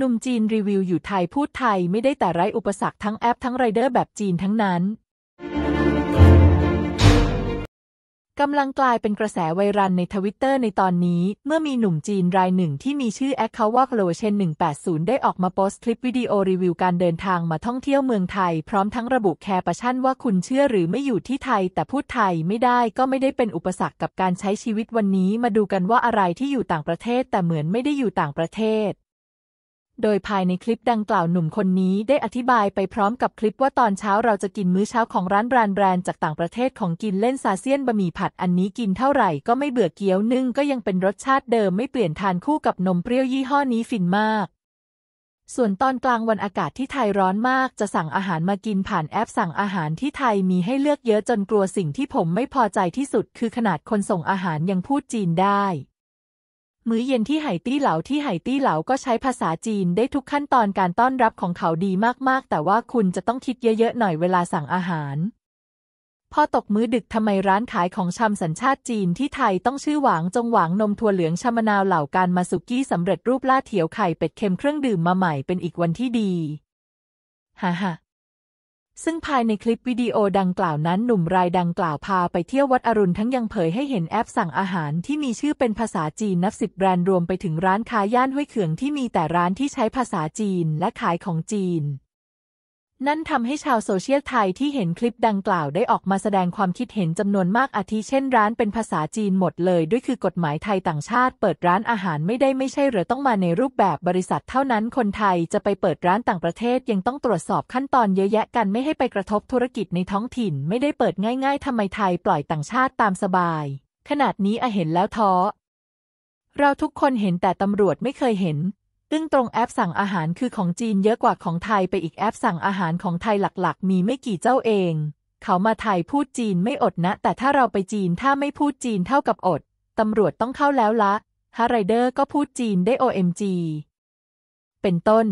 หนุ่มจีนรีวิวอยู่ไทย พูดไทยไม่ได้แต่ไร้อุปสรรคทั้งแอป ทั้งไรเดอร์แบบจีนทั้งนั้น กำลังกลายเป็นกระแสไวรัลในทวิตเตอร์ในตอนนี้ เมื่อมีหนุ่มจีนรายหนึ่งที่มีชื่อแอคเคาท์ว่าโคลเชน180 ได้ออกมาโพสต์คลิปวิดีโอรีวิวการเดินทางมาท่องเที่ยวเมืองไทยพร้อมทั้งระบุแคปชั่นว่าคุณเชื่อหรือไม่อยู่ที่ไทย แต่พูดไทยไม่ได้ก็ไม่ได้เป็นอุปสรรคกับการใช้ชีวิตวันนี้มาดูกันว่าอะไรที่อยู่ต่างประเทศ แต่เหมือนไม่ได้อยู่ต่างประเทศโดยภายในคลิปดังกล่าวหนุ่มคนนี้ได้อธิบายไปพร้อมกับคลิปว่าตอนเช้าเราจะกินมื้อเช้าของร้านแบรนด์แบรนด์ จากต่างประเทศของกินเล่นซาเซียนบะหมี่ผัดอันนี้กินเท่าไหร่ก็ไม่เบื่อเกี๊ยวนึ่งก็ยังเป็นรสชาติเดิมไม่เปลี่ยนทานคู่กับนมเปรี้ยวยี่ห้อนี้ฟินมาก ส่วนตอนกลางวันอากาศที่ไทยร้อนมาก จะสั่งอาหารมากินผ่านแอปสั่งอาหารที่ไทยมีให้เลือกเยอะจนกลัวสิ่งที่ผมไม่พอใจที่สุด คือขนาดคนส่งอาหารยังพูดจีนได้มื้อเย็นที่ไหตี้เหลาที่ไหตี้เหลาก็ใช้ภาษาจีนได้ทุกขั้นตอนการต้อนรับของเขาดีมาก ๆ แต่ว่าคุณจะต้องคิดเยอะๆหน่อยเวลาสั่งอาหารพอตกมื้อดึกทำไมร้านขายของชำสัญชาติจีนที่ไทยต้องชื่อหวางจงหวางนมทั่วเหลืองชามะนาวเหล่าการมาสุกี้ สำเร็จรูปล่าเถียวไข่เป็ดเค็มเครื่องดื่มมาใหม่เป็นอีกวันที่ดีฮ่าฮ่าซึ่งภายในคลิปวิดีโอดังกล่าวนั้นหนุ่มรายดังกล่าวพาไปเที่ยววัดอรุณทั้งยังเผยให้เห็นแอปสั่งอาหารที่มีชื่อเป็นภาษาจีนนับสิบแบรนด์รวมไปถึงร้านค้าย่านห้วยเขืองที่มีแต่ร้านที่ใช้ภาษาจีนและขายของจีนนั่นทำให้ชาวโซเชียลไทยที่เห็นคลิปดังกล่าวได้ออกมาแสดงความคิดเห็นจำนวนมากอาทิเช่น ร้านเป็นภาษาจีนหมดเลย ด้วยคือกฎหมายไทยต่างชาติ เปิดร้านอาหารไม่ได้ไม่ใช่หรือต้องมาในรูปแบบบริษัทเท่านั้นคนไทยจะไปเปิดร้านต่างประเทศ ยังต้องตรวจสอบขั้นตอนเยอะแยะกันไม่ให้ไปกระทบธุรกิจในท้องถิ่น ไม่ได้เปิดง่าย ๆทำไมไทยปล่อยต่างชาติตามสบาย ขนาดนี้อเห็นแล้วท้อ เราทุกคนเห็นแต่ตำรวจไม่เคยเห็นซึ่งตรงแอปสั่งอาหารคือของจีนเยอะกว่าของไทยไปอีกแอปสั่งอาหารของไทยหลักๆมีไม่กี่เจ้าเอง เขามาไทยพูดจีนไม่อดนะแต่ถ้าเราไปจีนถ้าไม่พูดจีนเท่ากับอดตำรวจต้องเข้าแล้วละฮาไรเดอร์ก็พูดจีนได้ OMG เป็นต้น